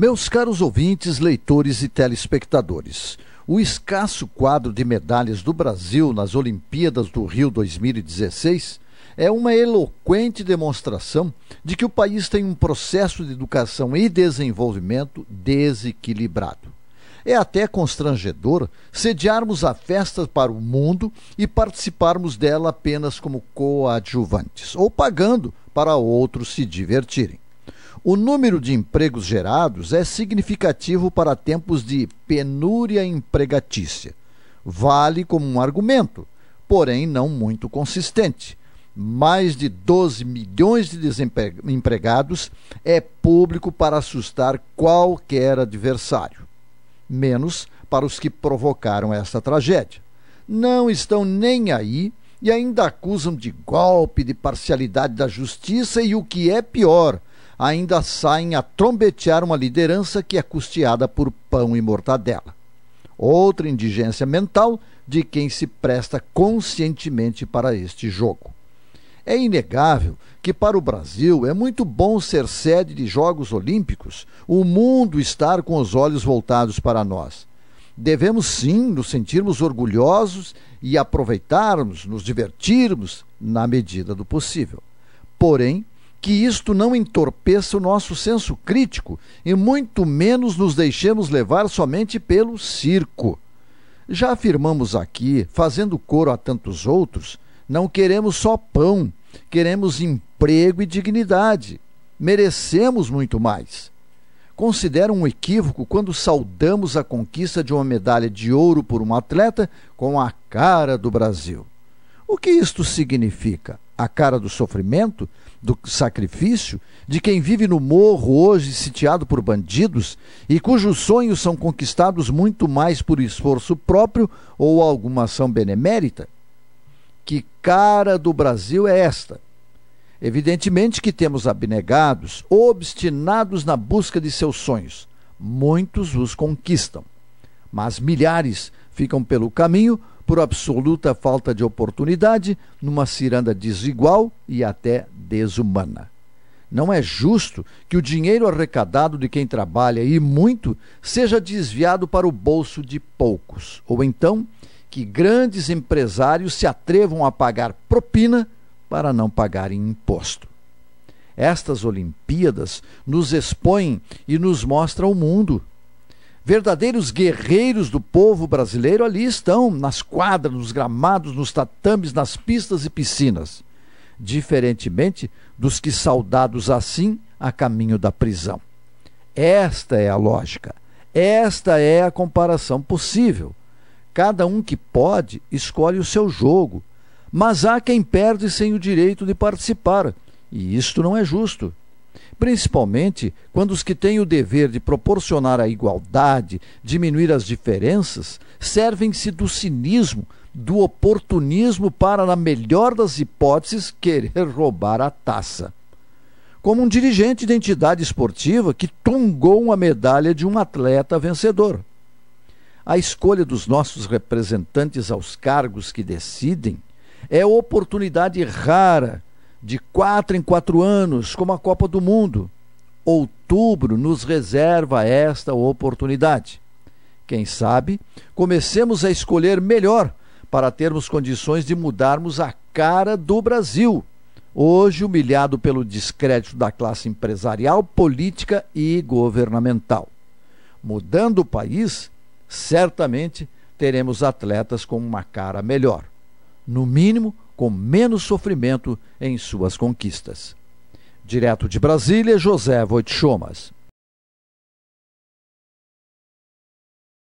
Meus caros ouvintes, leitores e telespectadores, o escasso quadro de medalhas do Brasil nas Olimpíadas do Rio 2016 é uma eloquente demonstração de que o país tem um processo de educação e desenvolvimento desequilibrado. É até constrangedor sediarmos a festa para o mundo e participarmos dela apenas como coadjuvantes ou pagando para outros se divertirem. O número de empregos gerados é significativo para tempos de penúria empregatícia. Vale como um argumento, porém não muito consistente. Mais de 12 milhões de desempregados é público para assustar qualquer adversário, menos para os que provocaram esta tragédia. Não estão nem aí e ainda acusam de golpe, de parcialidade da justiça e o que é pior ainda saem a trombetear uma liderança que é custeada por pão e mortadela. Outra indigência mental de quem se presta conscientemente para este jogo. É inegável que para o Brasil é muito bom ser sede de Jogos Olímpicos, o mundo estar com os olhos voltados para nós. Devemos sim nos sentirmos orgulhosos e aproveitarmos, nos divertirmos na medida do possível. Porém, que isto não entorpeça o nosso senso crítico e muito menos nos deixemos levar somente pelo circo. Já afirmamos aqui, fazendo coro a tantos outros, não queremos só pão, queremos emprego e dignidade. Merecemos muito mais. Considero um equívoco quando saudamos a conquista de uma medalha de ouro por um atleta com a cara do Brasil. O que isto significa? a cara do sofrimento, do sacrifício, de quem vive no morro hoje sitiado por bandidos e cujos sonhos são conquistados muito mais por esforço próprio ou alguma ação benemérita? Que cara do Brasil é esta? Evidentemente que temos abnegados, obstinados na busca de seus sonhos. Muitos os conquistam, mas milhares ficam pelo caminho por absoluta falta de oportunidade, numa ciranda desigual e até desumana. Não é justo que o dinheiro arrecadado de quem trabalha e muito seja desviado para o bolso de poucos, ou então que grandes empresários se atrevam a pagar propina para não pagarem imposto. Estas Olimpíadas nos expõem e nos mostram o mundo Verdadeiros guerreiros do povo brasileiro ali estão, nas quadras, nos gramados, nos tatames, nas pistas e piscinas. Diferentemente dos que saudados assim a caminho da prisão. Esta é a lógica, esta é a comparação possível. Cada um que pode escolhe o seu jogo, mas há quem perde sem o direito de participar, e isto não é justo principalmente quando os que têm o dever de proporcionar a igualdade, diminuir as diferenças, servem-se do cinismo, do oportunismo para, na melhor das hipóteses, querer roubar a taça. Como um dirigente de entidade esportiva que tungou uma medalha de um atleta vencedor. A escolha dos nossos representantes aos cargos que decidem é oportunidade rara de quatro em quatro anos, como a Copa do Mundo. Outubro nos reserva esta oportunidade. Quem sabe comecemos a escolher melhor para termos condições de mudarmos a cara do Brasil, hoje humilhado pelo descrédito da classe empresarial, política e governamental. Mudando o país, certamente teremos atletas com uma cara melhor. No mínimo, com menos sofrimento em suas conquistas. Direto de Brasília, José Voitchomas.